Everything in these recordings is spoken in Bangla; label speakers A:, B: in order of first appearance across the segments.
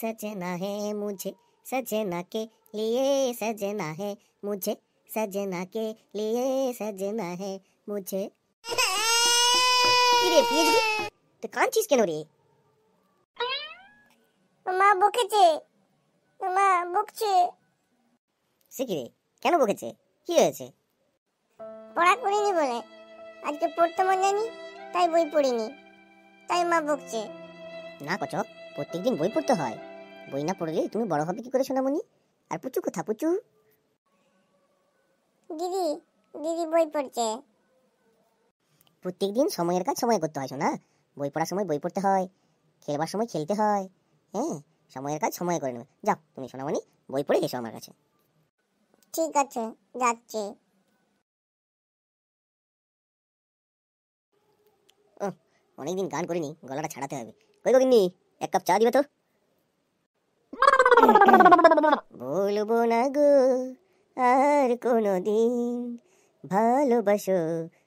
A: सजना है मुझे सजना के लिए सजना है मुझे सजना के लिए सजना है মুঝে কিরে পিএইচডি তুই কাঁদছিস কেন রে
B: মা বকেছে মা বকছে
A: সে কি রে কেন বকেছে কি হয়েছে
B: পড়া করিনি বলে আজকে পড়তে মন জানি তাই বই পড়িনি তাই মা বকছে
A: না কচক প্রত্যেকদিন বই পড়তে হয় বই না পড়লে তুমি বড় হবে কি করে সোনামণি আর পুচু কোথা পুচু
B: দিদি দিদি বই পড়ছে
A: প্রত্যেকদিন সময়ের কাজ সময় করতে হয় শোনা বই পড়ার সময় বই পড়তে হয় খেলবার সময় খেলতে হয় হ্যাঁ সময়ের কাজ সময় করে নেবে যাও তুমি সোনামণি বই পড়ে এসো আমার কাছে
B: ঠিক আছে যাচ্ছি
A: অনেকদিন গান করিনি গলাটা ছাড়াতে হবে কই
B: গিন্নি এক কাপ
A: চা দিবে তো বলবো না গো আর কোনো দিন ভালোবাসো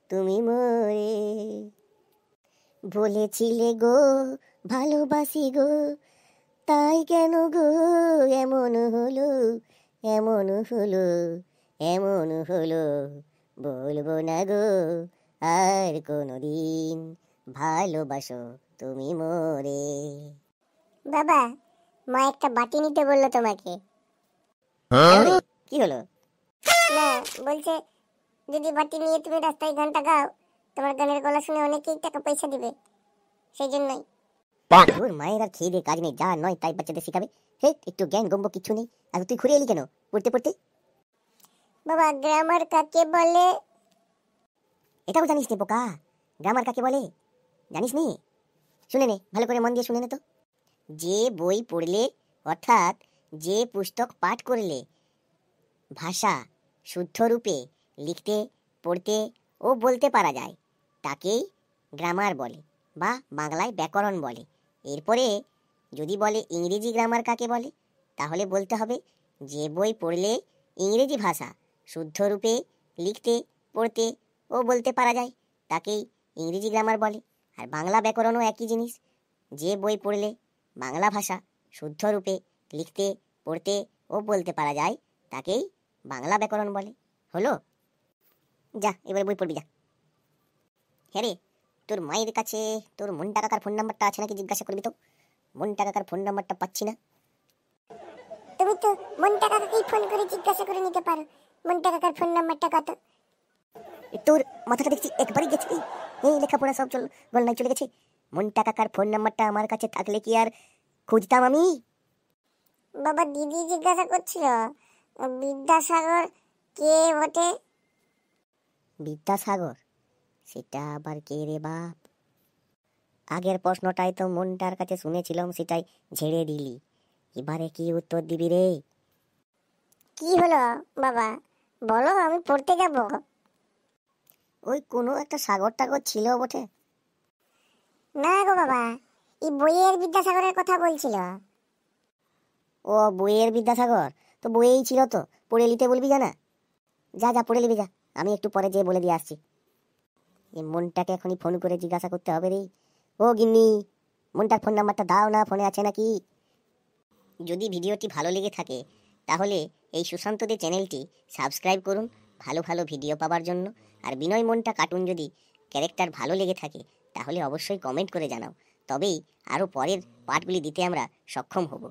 A: তুমি মোরে বলেছিলে গো ভালোবাসি গো তাই কেন গো এমন হলো এমন হলো এমন হলো বলবো না গো আর কোনো দিন ভালোবাসো তুমি মোরে
B: বাবা মা একটা বাটি নিতে বললো তোমাকে হ্যাঁ? কি হলো না বলছে যদি বাটি নিয়ে তুমি রাস্তায় ঘন্টা গাও তোমার গানের গলা শুনে অনেকেই টাকা পয়সা দিবে সেই জন্যই
A: তোর মায়ের আর খেয়ে কাজ নেই যা নয় তাই বাচ্চাদের শেখাবে হে একটু জ্ঞান গম্ব কিছু নেই আর তুই ঘুরে এলি কেন পড়তে পড়তে
B: বাবা গ্রামার কাকে বলে
A: এটাও জানিস নি পোকা গ্রামার কাকে বলে জানিস নি শুনে নে ভালো করে মন দিয়ে শুনে নে তো যে বই পড়লে অর্থাৎ যে পুস্তক পাঠ করলে ভাষা শুদ্ধরূপে লিখতে পড়তে ও বলতে পারা যায় তাকেই গ্রামার বলে বা বাংলায় ব্যাকরণ বলে এরপরে যদি বলে ইংরেজি গ্রামার কাকে বলে তাহলে বলতে হবে যে বই পড়লে ইংরেজি ভাষা শুদ্ধরূপে লিখতে পড়তে ও বলতে পারা যায় তাকেই ইংরেজি গ্রামার বলে আর বাংলা ব্যাকরণও একই জিনিস যে বই পড়লে বাংলা ভাষা শুদ্ধ রূপে লিখতে পড়তে ও বলতে পারা যায় তাকেই বাংলা ব্যাকরণ বলে হলো যা এবারে বই পড়বি যা হ্যাঁ রে তোর মায়ের কাছে তোর মন টাকাকার ফোন নাম্বারটা আছে নাকি জিজ্ঞাসা করবি তো মন টাকাকার ফোন নাম্বারটা পাচ্ছি না
B: তুমি তো মন কাকাকেই ফোন করে জিজ্ঞাসা করে নিতে পারো মন টাকাকার ফোন নাম্বারটা কত তোর মাথাটা দেখছি একবারই গেছে
A: এই লেখাপড়া সব চল গলনায় চলে গেছে মন্টা কাকার ফোন নাম্বারটা আমার কাছে থাকলে কি আর খুঁজতাম আমি
B: বাবা দিদি জিজ্ঞাসা করছিল বিদ্যাসাগর কে বটে
A: বিদ্যাসাগর সেটা আবার কে রে বাপ আগের প্রশ্নটাই তো মনটার কাছে শুনেছিলাম সেটাই ঝেড়ে দিলি এবারে কি উত্তর দিবি রে কি হলো
B: বাবা বলো আমি পড়তে যাবো ওই কোনো একটা সাগর টাগর ছিল বটে না গো বাবা এই বইয়ের বিদ্যাসাগরের কথা বলছিল
A: ও বইয়ের বিদ্যাসাগর তো বইয়েই ছিল তো পড়ে লিতে বলবি জানা যা যা পড়ে লিবি যা আমি একটু পরে যেয়ে বলে দিয়ে আসছি এই মনটাকে এখনই ফোন করে জিজ্ঞাসা করতে হবে রে ও গিন্নি মনটার ফোন নাম্বারটা দাও না ফোনে আছে নাকি যদি ভিডিওটি ভালো লেগে থাকে তাহলে এই সুশান্তদের চ্যানেলটি সাবস্ক্রাইব করুন ভালো ভালো ভিডিও পাওয়ার জন্য আর বিনয় মনটা কার্টুন যদি ক্যারেক্টার ভালো লেগে থাকে তাহলে অবশ্যই কমেন্ট করে জানাও তবেই আরও পরের পার্টগুলি দিতে আমরা সক্ষম হব